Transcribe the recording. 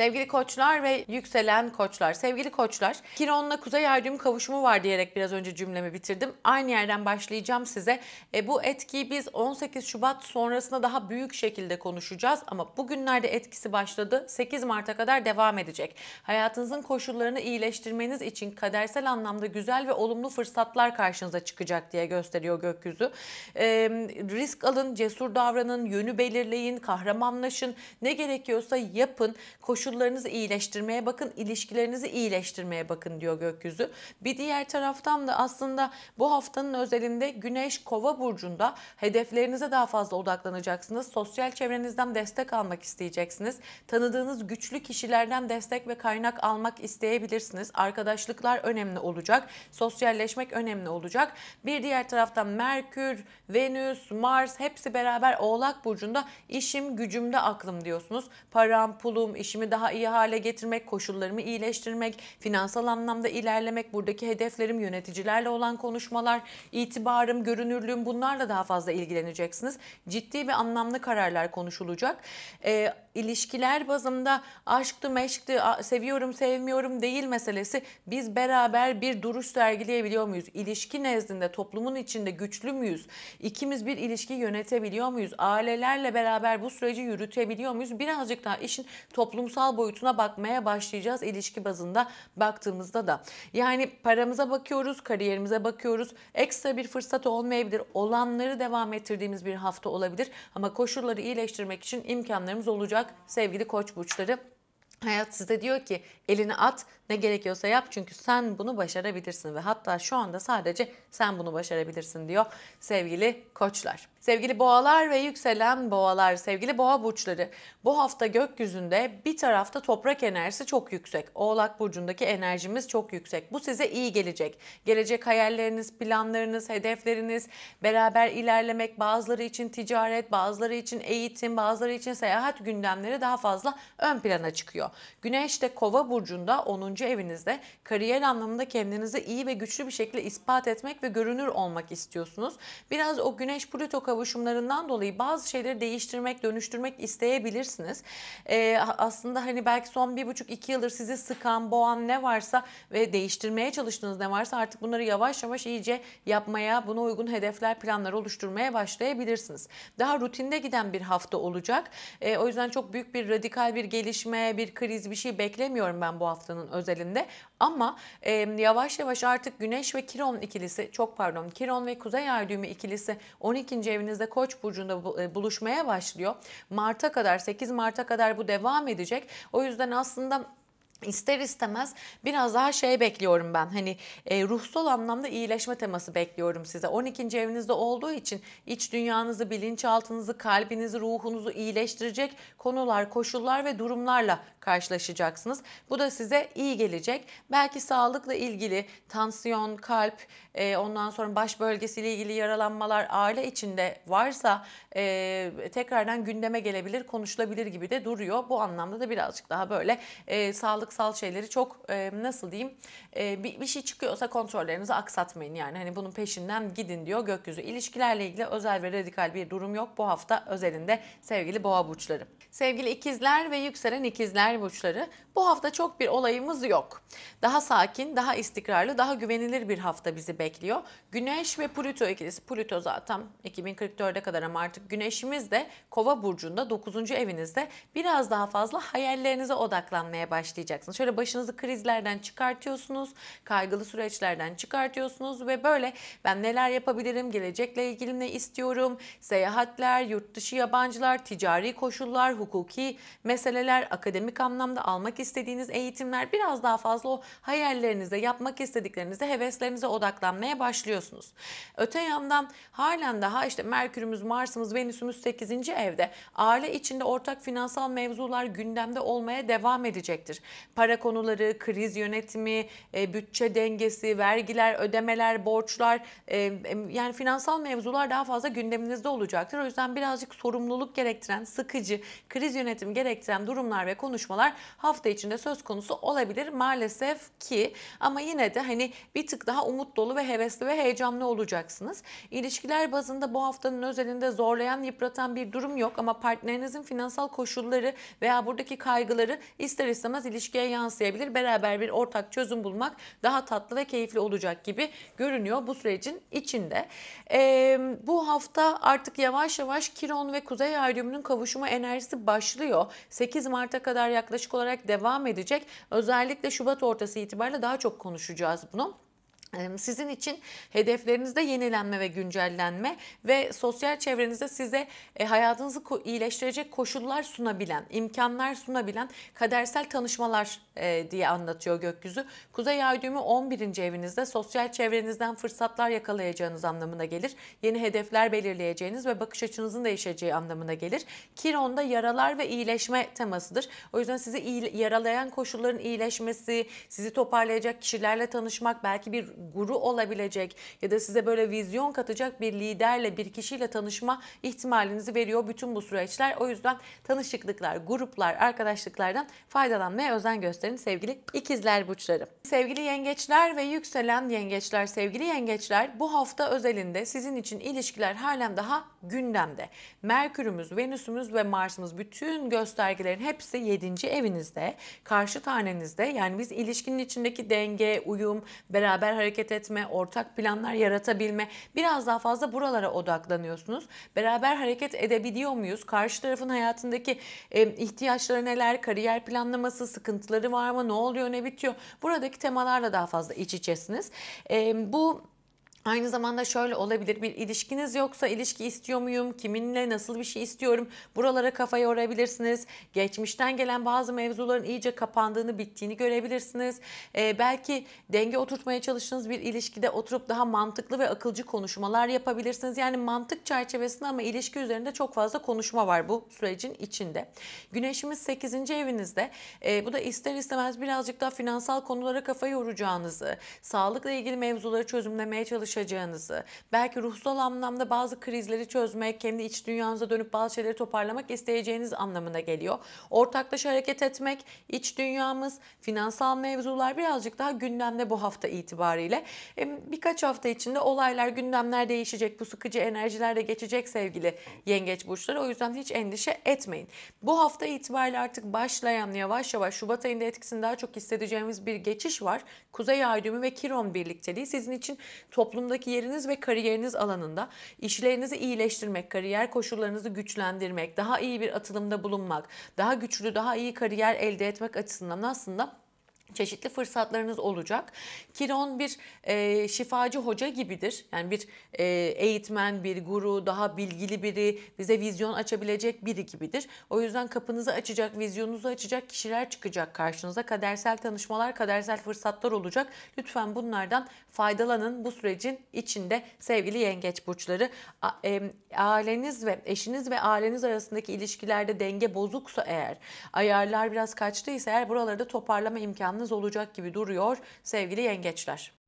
Sevgili koçlar ve yükselen koçlar. Sevgili koçlar, Kiron'la Kuzey Aydın kavuşumu var diyerek biraz önce cümlemi bitirdim. Aynı yerden başlayacağım size. E, bu etkiyi biz 18 Şubat sonrasında daha büyük şekilde konuşacağız ama bugünlerde etkisi başladı. 8 Mart'a kadar devam edecek. Hayatınızın koşullarını iyileştirmeniz için kadersel anlamda güzel ve olumlu fırsatlar karşınıza çıkacak diye gösteriyor gökyüzü. E, risk alın, cesur davranın, yönü belirleyin, kahramanlaşın. Ne gerekiyorsa yapın. Koşu koşullarınızı iyileştirmeye bakın, ilişkilerinizi iyileştirmeye bakın diyor gökyüzü. Bir diğer taraftan da aslında bu haftanın özelinde Güneş Kova burcunda hedeflerinize daha fazla odaklanacaksınız. Sosyal çevrenizden destek almak isteyeceksiniz. Tanıdığınız güçlü kişilerden destek ve kaynak almak isteyebilirsiniz. Arkadaşlıklar önemli olacak. Sosyalleşmek önemli olacak. Bir diğer taraftan Merkür, Venüs, Mars hepsi beraber Oğlak burcunda işim gücümde aklım diyorsunuz. Param, pulum, işimi daha daha iyi hale getirmek, koşullarımı iyileştirmek, finansal anlamda ilerlemek, buradaki hedeflerim, yöneticilerle olan konuşmalar, itibarım, görünürlüğüm bunlarla daha fazla ilgileneceksiniz. Ciddi ve anlamlı kararlar konuşulacak. E, ilişkiler bazında aşktı meşkti seviyorum sevmiyorum değil meselesi biz beraber bir duruş sergileyebiliyor muyuz? İlişki nezdinde toplumun içinde güçlü müyüz? İkimiz bir ilişki yönetebiliyor muyuz? Ailelerle beraber bu süreci yürütebiliyor muyuz? Birazcık daha işin toplumsal boyutuna bakmaya başlayacağız ilişki bazında baktığımızda da. Yani paramıza bakıyoruz, kariyerimize bakıyoruz. Ekstra bir fırsat olmayabilir. Olanları devam ettirdiğimiz bir hafta olabilir ama koşulları iyileştirmek için imkanlarımız olacak olarak sevgili koç burçları Hayat size diyor ki elini at ne gerekiyorsa yap çünkü sen bunu başarabilirsin ve hatta şu anda sadece sen bunu başarabilirsin diyor sevgili koçlar. Sevgili boğalar ve yükselen boğalar, sevgili boğa burçları bu hafta gökyüzünde bir tarafta toprak enerjisi çok yüksek. Oğlak burcundaki enerjimiz çok yüksek. Bu size iyi gelecek. Gelecek hayalleriniz, planlarınız, hedefleriniz, beraber ilerlemek, bazıları için ticaret, bazıları için eğitim, bazıları için seyahat gündemleri daha fazla ön plana çıkıyor. Güneş de kova burcunda 10. evinizde kariyer anlamında kendinizi iyi ve güçlü bir şekilde ispat etmek ve görünür olmak istiyorsunuz. Biraz o güneş Plüto kavuşumlarından dolayı bazı şeyleri değiştirmek, dönüştürmek isteyebilirsiniz. E, aslında hani belki son bir buçuk iki yıldır sizi sıkan, boğan ne varsa ve değiştirmeye çalıştığınız ne varsa artık bunları yavaş yavaş iyice yapmaya, buna uygun hedefler, planlar oluşturmaya başlayabilirsiniz. Daha rutinde giden bir hafta olacak. E, o yüzden çok büyük bir radikal bir gelişme, bir kriz, bir şey beklemiyorum ben bu haftanın özelinde. Ama e, yavaş yavaş artık Güneş ve Kiron ikilisi, çok pardon Kiron ve Kuzey Ay düğümü ikilisi 12. ev evinizde Koç burcunda e, buluşmaya başlıyor. Mart'a kadar 8 Mart'a kadar bu devam edecek. O yüzden aslında ister istemez biraz daha şey bekliyorum ben hani e, ruhsal anlamda iyileşme teması bekliyorum size 12. evinizde olduğu için iç dünyanızı bilinçaltınızı kalbinizi ruhunuzu iyileştirecek konular koşullar ve durumlarla karşılaşacaksınız. Bu da size iyi gelecek. Belki sağlıkla ilgili tansiyon, kalp, e, ondan sonra baş bölgesiyle ilgili yaralanmalar aile içinde varsa e, tekrardan gündeme gelebilir, konuşulabilir gibi de duruyor. Bu anlamda da birazcık daha böyle e, sağlıksal şeyleri çok e, nasıl diyeyim e, bir, bir şey çıkıyorsa kontrollerinizi aksatmayın. Yani hani bunun peşinden gidin diyor gökyüzü. İlişkilerle ilgili özel ve radikal bir durum yok bu hafta özelinde sevgili boğa burçları. Sevgili ikizler ve yükselen ikizler burçları bu hafta çok bir olayımız yok. Daha sakin, daha istikrarlı, daha güvenilir bir hafta bizi bekliyor. Güneş ve Plüto ikilisi. Plüto zaten 2044'e kadar ama artık Güneşimiz de Kova burcunda 9. evinizde biraz daha fazla hayallerinize odaklanmaya başlayacaksınız. Şöyle başınızı krizlerden çıkartıyorsunuz, kaygılı süreçlerden çıkartıyorsunuz ve böyle ben neler yapabilirim, gelecekle ilgili ne istiyorum, seyahatler, yurt dışı yabancılar, ticari koşullar, hukuki meseleler, akademik anlamda almak istediğiniz eğitimler biraz daha fazla o hayallerinize, yapmak istediklerinize, heveslerinize odaklanmaya başlıyorsunuz. Öte yandan halen daha işte Merkür'ümüz, Mars'ımız, Venüs'ümüz 8. evde. Aile içinde ortak finansal mevzular gündemde olmaya devam edecektir. Para konuları, kriz yönetimi, e, bütçe dengesi, vergiler, ödemeler, borçlar e, e, yani finansal mevzular daha fazla gündeminizde olacaktır. O yüzden birazcık sorumluluk gerektiren, sıkıcı, kriz yönetimi gerektiren durumlar ve konuşmalar konuşmalar hafta içinde söz konusu olabilir maalesef ki ama yine de hani bir tık daha umut dolu ve hevesli ve heyecanlı olacaksınız. İlişkiler bazında bu haftanın özelinde zorlayan, yıpratan bir durum yok ama partnerinizin finansal koşulları veya buradaki kaygıları ister istemez ilişkiye yansıyabilir. Beraber bir ortak çözüm bulmak daha tatlı ve keyifli olacak gibi görünüyor bu sürecin içinde. Ee, bu hafta artık yavaş yavaş Kiron ve Kuzey Ay kavuşumu enerjisi başlıyor. 8 Mart'a kadar yaklaşık olarak devam edecek. Özellikle Şubat ortası itibariyle daha çok konuşacağız bunu. Ee, sizin için hedeflerinizde yenilenme ve güncellenme ve sosyal çevrenizde size e, hayatınızı iyileştirecek koşullar sunabilen, imkanlar sunabilen kadersel tanışmalar e, diye anlatıyor gökyüzü. Kuzey ay düğümü 11. evinizde sosyal çevrenizden fırsatlar yakalayacağınız anlamına gelir. Yeni hedefler belirleyeceğiniz ve bakış açınızın değişeceği anlamına gelir. Kiron'da yaralar ve iyileşme temasıdır. O yüzden sizi yaralayan koşulların iyileşmesi, sizi toparlayacak kişilerle tanışmak, belki bir guru olabilecek ya da size böyle vizyon katacak bir liderle, bir kişiyle tanışma ihtimalinizi veriyor bütün bu süreçler. O yüzden tanışıklıklar, gruplar, arkadaşlıklardan faydalanmaya özen gösterin sevgili ikizler burçları. Sevgili yengeçler ve yükselen yengeçler, sevgili yengeçler bu hafta özelinde sizin için ilişkiler halen daha gündemde. Merkürümüz, Venüsümüz ve Mars'ımız bütün göstergelerin hepsi 7. evinizde, karşı tanenizde. Yani biz ilişkinin içindeki denge, uyum, beraber hareket hareket etme, ortak planlar yaratabilme biraz daha fazla buralara odaklanıyorsunuz. Beraber hareket edebiliyor muyuz? Karşı tarafın hayatındaki e, ihtiyaçları neler? Kariyer planlaması, sıkıntıları var mı? Ne oluyor, ne bitiyor? Buradaki temalarla daha fazla iç içesiniz. E, bu Aynı zamanda şöyle olabilir bir ilişkiniz yoksa ilişki istiyor muyum? Kiminle nasıl bir şey istiyorum? Buralara kafa yorabilirsiniz. Geçmişten gelen bazı mevzuların iyice kapandığını bittiğini görebilirsiniz. Ee, belki denge oturtmaya çalıştığınız bir ilişkide oturup daha mantıklı ve akılcı konuşmalar yapabilirsiniz. Yani mantık çerçevesinde ama ilişki üzerinde çok fazla konuşma var bu sürecin içinde. Güneşimiz 8. evinizde. Ee, bu da ister istemez birazcık daha finansal konulara kafa yoracağınızı, sağlıkla ilgili mevzuları çözümlemeye çalışacağınızı, buluşacağınızı, belki ruhsal anlamda bazı krizleri çözmek, kendi iç dünyanıza dönüp bazı şeyleri toparlamak isteyeceğiniz anlamına geliyor. Ortaklaşa hareket etmek, iç dünyamız, finansal mevzular birazcık daha gündemde bu hafta itibariyle. E, birkaç hafta içinde olaylar, gündemler değişecek. Bu sıkıcı enerjiler de geçecek sevgili yengeç burçları. O yüzden hiç endişe etmeyin. Bu hafta itibariyle artık başlayan yavaş yavaş Şubat ayında etkisini daha çok hissedeceğimiz bir geçiş var. Kuzey Ay ve Kiron birlikteliği sizin için toplum toplumdaki yeriniz ve kariyeriniz alanında işlerinizi iyileştirmek, kariyer koşullarınızı güçlendirmek, daha iyi bir atılımda bulunmak, daha güçlü, daha iyi kariyer elde etmek açısından aslında çeşitli fırsatlarınız olacak. Kiron bir e, şifacı hoca gibidir. Yani bir e, eğitmen, bir guru, daha bilgili biri, bize vizyon açabilecek biri gibidir. O yüzden kapınızı açacak, vizyonunuzu açacak kişiler çıkacak karşınıza. Kadersel tanışmalar, kadersel fırsatlar olacak. Lütfen bunlardan faydalanın bu sürecin içinde sevgili yengeç burçları. A, e, aileniz ve eşiniz ve aileniz arasındaki ilişkilerde denge bozuksa eğer, ayarlar biraz kaçtıysa eğer buralarda toparlama imkanı yalnız olacak gibi duruyor sevgili yengeçler.